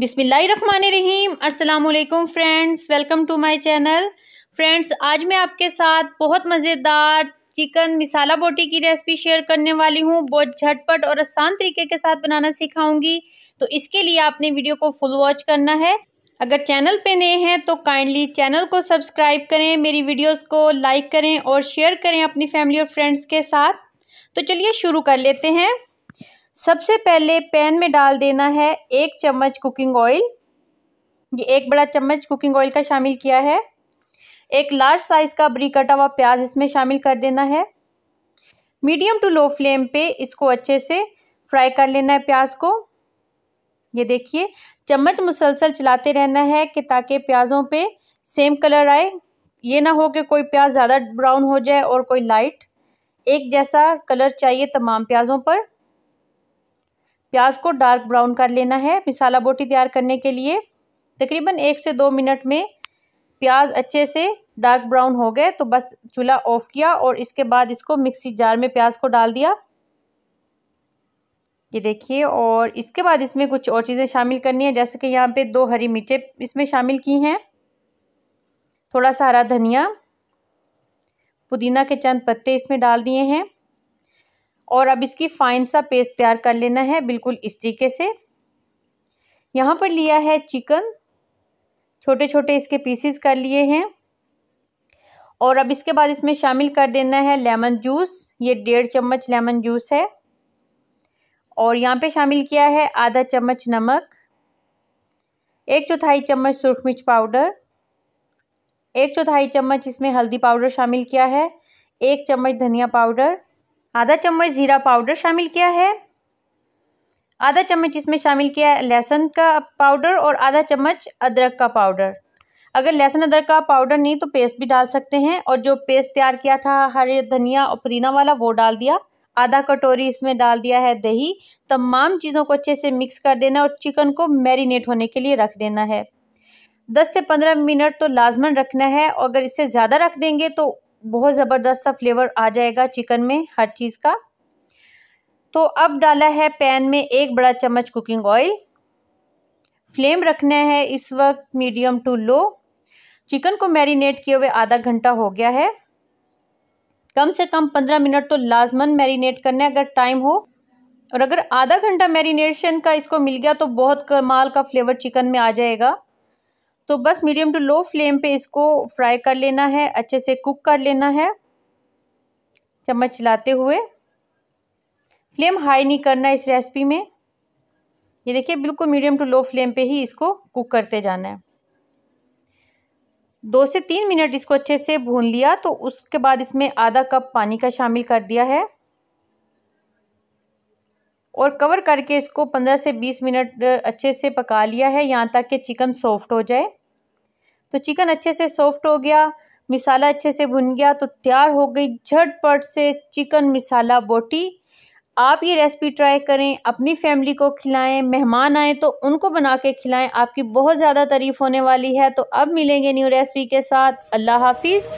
बिसमीम अस्सलाम friends welcome to my channel friends आज मैं आपके साथ बहुत मज़ेदार चिकन मिसाला बोटी की रेसिपी शेयर करने वाली हूँ बहुत झटपट और आसान तरीके के साथ बनाना सिखाऊंगी तो इसके लिए आपने वीडियो को फुल वॉच करना है अगर चैनल पे नए हैं तो काइंडली चैनल को सब्सक्राइब करें मेरी वीडियोस को लाइक करें और शेयर करें अपनी फैमिली और फ्रेंड्स के साथ तो चलिए शुरू कर लेते हैं सबसे पहले पैन में डाल देना है एक चम्मच कुकिंग ऑयल ये एक बड़ा चम्मच कुकिंग ऑयल का शामिल किया है एक लार्ज साइज़ का बरी कटा हुआ प्याज इसमें शामिल कर देना है मीडियम टू लो फ्लेम पे इसको अच्छे से फ्राई कर लेना है प्याज को ये देखिए चम्मच मुसलसल चलाते रहना है कि ताकि प्याज़ों पे सेम कलर आए ये ना हो कि कोई प्याज ज़्यादा ब्राउन हो जाए और कोई लाइट एक जैसा कलर चाहिए तमाम प्याज़ों पर प्याज को डार्क ब्राउन कर लेना है मिसाला बोटी तैयार करने के लिए तकरीबन एक से दो मिनट में प्याज अच्छे से डार्क ब्राउन हो गए तो बस चूल्हा ऑफ किया और इसके बाद इसको मिक्सी जार में प्याज को डाल दिया ये देखिए और इसके बाद इसमें कुछ और चीज़ें शामिल करनी है जैसे कि यहाँ पे दो हरी मिर्चें इसमें शामिल की हैं थोड़ा सा हरा धनिया पुदीना के चंद पत्ते इसमें डाल दिए हैं और अब इसकी फाइन सा पेस्ट तैयार कर लेना है बिल्कुल इस तरीके से यहाँ पर लिया है चिकन छोटे छोटे इसके पीसेस कर लिए हैं और अब इसके बाद इसमें शामिल कर देना है लेमन जूस ये डेढ़ चम्मच लेमन जूस है और यहाँ पे शामिल किया है आधा चम्मच नमक एक चौथाई चम्मच सुरख मिर्च पाउडर एक चौथाई चम्मच इसमें हल्दी पाउडर शामिल किया है एक चम्मच धनिया पाउडर आधा चम्मच ज़ीरा पाउडर शामिल किया है आधा चम्मच इसमें शामिल किया है लहसुन का पाउडर और आधा चम्मच अदरक का पाउडर अगर लहसुन अदरक का पाउडर नहीं तो पेस्ट भी डाल सकते हैं और जो पेस्ट तैयार किया था हरे धनिया और पुदीना वाला वो डाल दिया आधा कटोरी इसमें डाल दिया है दही तमाम चीज़ों को अच्छे से मिक्स कर देना और चिकन को मैरिनेट होने के लिए रख देना है दस से पंद्रह मिनट तो लाजमन रखना है और अगर इससे ज़्यादा रख देंगे तो बहुत ज़बरदस्त सा फ्लेवर आ जाएगा चिकन में हर चीज़ का तो अब डाला है पैन में एक बड़ा चम्मच कुकिंग ऑयल फ्लेम रखना है इस वक्त मीडियम टू लो चिकन को मैरिनेट किए हुए आधा घंटा हो गया है कम से कम पंद्रह मिनट तो लाजमन मैरिनेट करना है अगर टाइम हो और अगर आधा घंटा मैरिनेशन का इसको मिल गया तो बहुत कमाल का फ्लेवर चिकन में आ जाएगा तो बस मीडियम टू लो फ्लेम पे इसको फ्राई कर लेना है अच्छे से कुक कर लेना है चम्मच चलाते हुए फ्लेम हाई नहीं करना इस रेसिपी में ये देखिए बिल्कुल मीडियम टू लो फ्लेम पे ही इसको कुक करते जाना है दो से तीन मिनट इसको अच्छे से भून लिया तो उसके बाद इसमें आधा कप पानी का शामिल कर दिया है और कवर करके इसको पंद्रह से बीस मिनट अच्छे से पका लिया है यहाँ तक कि चिकन सॉफ्ट हो जाए तो चिकन अच्छे से सॉफ्ट हो गया मिसाला अच्छे से भुन गया तो तैयार हो गई झटपट से चिकन मिसाला बोटी आप ये रेसिपी ट्राई करें अपनी फैमिली को खिलाएं मेहमान आए तो उनको बना के खिलाएं आपकी बहुत ज़्यादा तारीफ़ होने वाली है तो अब मिलेंगे न्यू रेसिपी के साथ अल्लाह हाफिज़